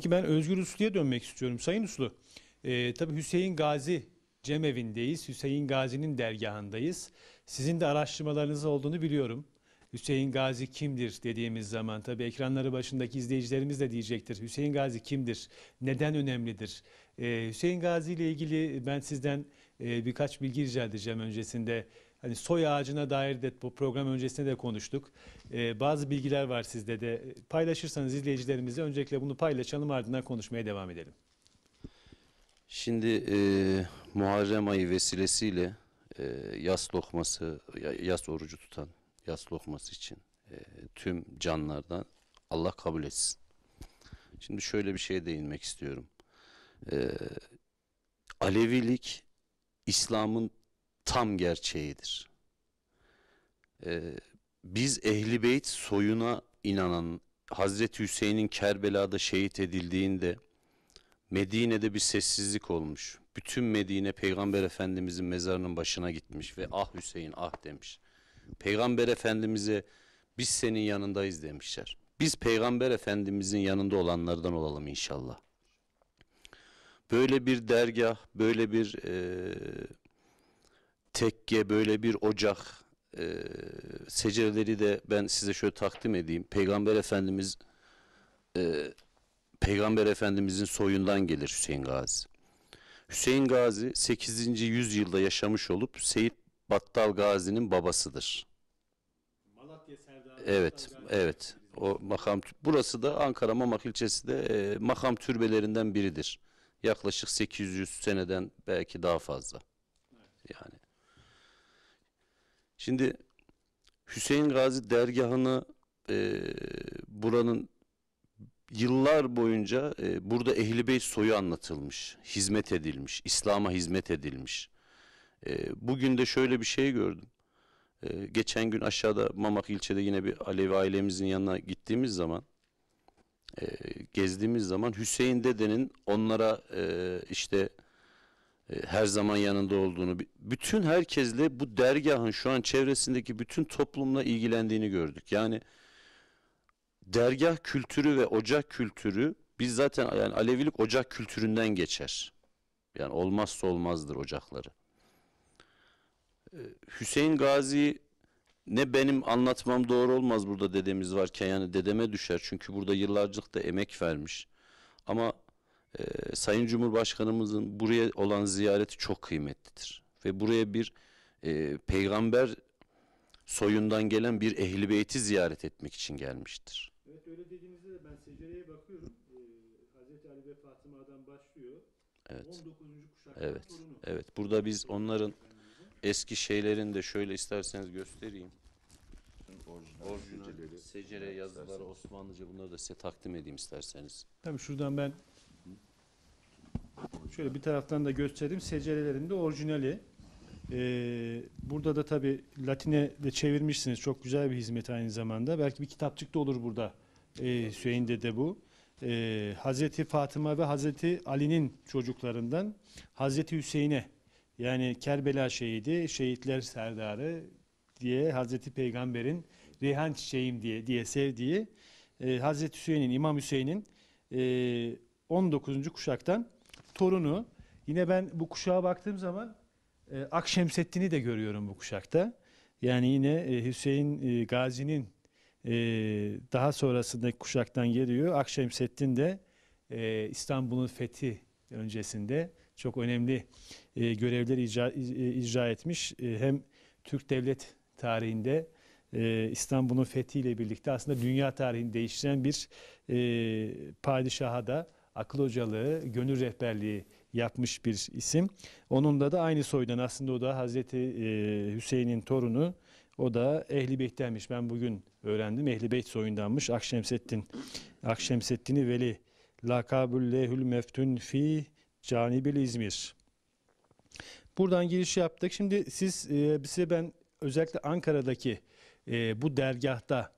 Ki ben Özgür Uslu'ya dönmek istiyorum. Sayın Uslu, e, tabii Hüseyin Gazi cemevindeyiz. Hüseyin Gazi'nin dergahındayız. Sizin de araştırmalarınız olduğunu biliyorum. Hüseyin Gazi kimdir dediğimiz zaman tabii ekranları başındaki izleyicilerimiz de diyecektir. Hüseyin Gazi kimdir? Neden önemlidir? Ee, Hüseyin Gazi ile ilgili ben sizden e, birkaç bilgi rica edeceğim öncesinde. Hani soy ağacına dair de bu program öncesinde de konuştuk. Ee, bazı bilgiler var sizde de. Paylaşırsanız izleyicilerimize öncelikle bunu paylaşalım ardından konuşmaya devam edelim. Şimdi e, Muharrem ayı vesilesiyle e, yas lokması, yas orucu tutan yas lokması için e, tüm canlardan Allah kabul etsin. Şimdi şöyle bir şeye değinmek istiyorum. E, Alevilik İslam'ın tam gerçeğidir. Ee, biz Ehli Beyt soyuna inanan Hazreti Hüseyin'in Kerbela'da şehit edildiğinde Medine'de bir sessizlik olmuş. Bütün Medine Peygamber Efendimizin mezarının başına gitmiş ve ah Hüseyin ah demiş. Peygamber Efendimiz'e biz senin yanındayız demişler. Biz Peygamber Efendimizin yanında olanlardan olalım inşallah. Böyle bir dergah, böyle bir e, tekke böyle bir ocak e, secereleri de ben size şöyle takdim edeyim. Peygamber Efendimiz e, Peygamber Efendimizin soyundan gelir Hüseyin Gazi. Hüseyin Gazi 8. yüzyılda yaşamış olup Seyit Battal Gazi'nin babasıdır. Malatya Serdar. Evet, Gazi evet. O makam burası da Ankara Mamak ilçesi de e, makam türbelerinden biridir. Yaklaşık 800 seneden belki daha fazla. Evet. Yani Şimdi Hüseyin Gazi dergahını e, buranın yıllar boyunca e, burada Ehli Bey soyu anlatılmış, hizmet edilmiş, İslam'a hizmet edilmiş. E, bugün de şöyle bir şey gördüm. E, geçen gün aşağıda Mamak ilçede yine bir Alevi ailemizin yanına gittiğimiz zaman, e, gezdiğimiz zaman Hüseyin dedenin onlara e, işte e, her zaman yanında olduğunu, bütün herkesle bu dergahın şu an çevresindeki bütün toplumla ilgilendiğini gördük. Yani dergah kültürü ve ocak kültürü biz zaten yani Alevilik ocak kültüründen geçer. Yani olmazsa olmazdır ocakları. E, Hüseyin Gazi ne benim anlatmam doğru olmaz burada dedemiz varken yani dedeme düşer. Çünkü burada yıllarcık da emek vermiş. Ama e, Sayın Cumhurbaşkanımızın buraya olan ziyareti çok kıymetlidir. Ve buraya bir e, peygamber soyundan gelen bir ehli beyti ziyaret etmek için gelmiştir. Evet öyle dediğinizde ben secereye bakıyorum. Ee, Hazreti Ali ve Fatıma'dan başlıyor. Evet. 19. kuşaktan evet. torunu. Evet. Burada biz onların eski şeylerini de şöyle isterseniz göstereyim. Orjinal orijinal secere yazıları Osmanlıca bunları da size takdim edeyim isterseniz. Tabii şuradan ben Şöyle bir taraftan da göstereyim. Secerelerinde orijinali. Ee, burada da tabii Latine de çevirmişsiniz. Çok güzel bir hizmet aynı zamanda. Belki bir kitapçık da olur burada. Ee, Hüseyin de bu. Ee, Hazreti Fatıma ve Hazreti Ali'nin çocuklarından Hazreti Hüseyin'e yani Kerbela şehidi, şehitler serdarı diye Hazreti Peygamber'in Rihan çiçeğim diye diye sevdiği e, Hazreti Hüseyin'in, İmam Hüseyin'in e, 19. kuşaktan torunu. Yine ben bu kuşağa baktığım zaman e, Akşemseddin'i de görüyorum bu kuşakta. Yani yine e, Hüseyin e, Gazi'nin e, daha sonrasındaki kuşaktan geliyor. Akşemseddin de e, İstanbul'un fethi öncesinde çok önemli e, görevler icra, e, icra etmiş. E, hem Türk devlet tarihinde e, İstanbul'un fethiyle birlikte aslında dünya tarihini değiştiren bir e, padişaha da akıl hocalığı, gönül rehberliği yapmış bir isim. Onun da da aynı soydan aslında o da Hazreti e, Hüseyin'in torunu. O da Ehli Beyt'tenmiş. Ben bugün öğrendim. Ehli Beyt soyundanmış. Akşemseddin. Akşemseddini Veli. Lakabullehül meftun fi canibil İzmir. Buradan giriş yaptık. Şimdi siz e, size ben özellikle Ankara'daki e, bu dergahta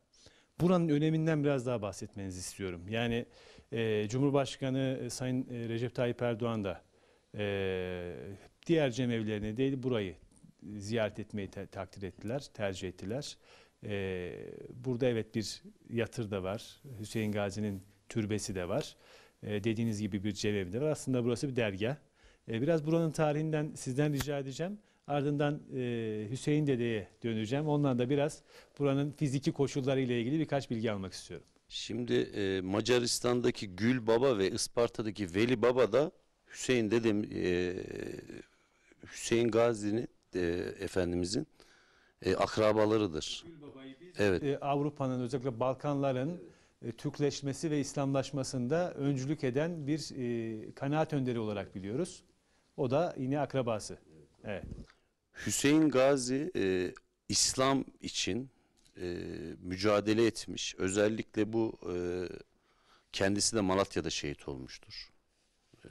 buranın öneminden biraz daha bahsetmenizi istiyorum. Yani ee, Cumhurbaşkanı e, Sayın e, Recep Tayyip Erdoğan da e, diğer cemevlerini değil burayı ziyaret etmeyi te- takdir ettiler, tercih ettiler. Ee, burada evet bir yatır da var, Hüseyin Gazi'nin türbesi de var. Ee, dediğiniz gibi bir cemevi de var. Aslında burası bir dergah. biraz buranın tarihinden sizden rica edeceğim. Ardından Hüseyin Dede'ye döneceğim. Ondan da biraz buranın fiziki koşulları ile ilgili birkaç bilgi almak istiyorum. Şimdi e, Macaristan'daki Gül Baba ve Isparta'daki Veli Baba da Hüseyin dedim e, Hüseyin Gazi'nin e, efendimizin e, akrabalarıdır. Gül Baba'yı biz evet. e, Avrupa'nın özellikle Balkanların e, Türkleşmesi ve İslamlaşmasında öncülük eden bir e, kanaat önderi olarak biliyoruz. O da yine akrabası. Evet. Hüseyin Gazi e, İslam için e, mücadele etmiş. Özellikle bu e, kendisi de Malatya'da şehit olmuştur. E,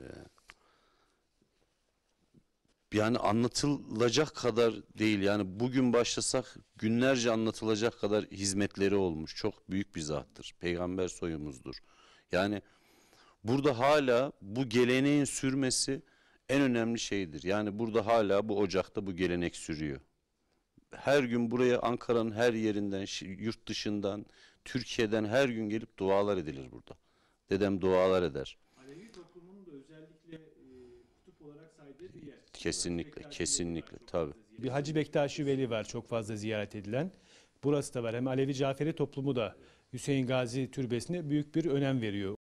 yani anlatılacak kadar değil. Yani bugün başlasak günlerce anlatılacak kadar hizmetleri olmuş. Çok büyük bir zattır. Peygamber soyumuzdur. Yani burada hala bu geleneğin sürmesi en önemli şeydir. Yani burada hala bu ocakta bu gelenek sürüyor her gün buraya Ankara'nın her yerinden, yurt dışından, Türkiye'den her gün gelip dualar edilir burada. Dedem dualar eder. Alevi toplumunun da özellikle e, olarak saydığı bir yer. Kesinlikle, Bektaşi kesinlikle tabii. Bir Hacı Bektaşi Veli var çok fazla ziyaret edilen. Burası da var. Hem Alevi Caferi toplumu da Hüseyin Gazi Türbesi'ne büyük bir önem veriyor.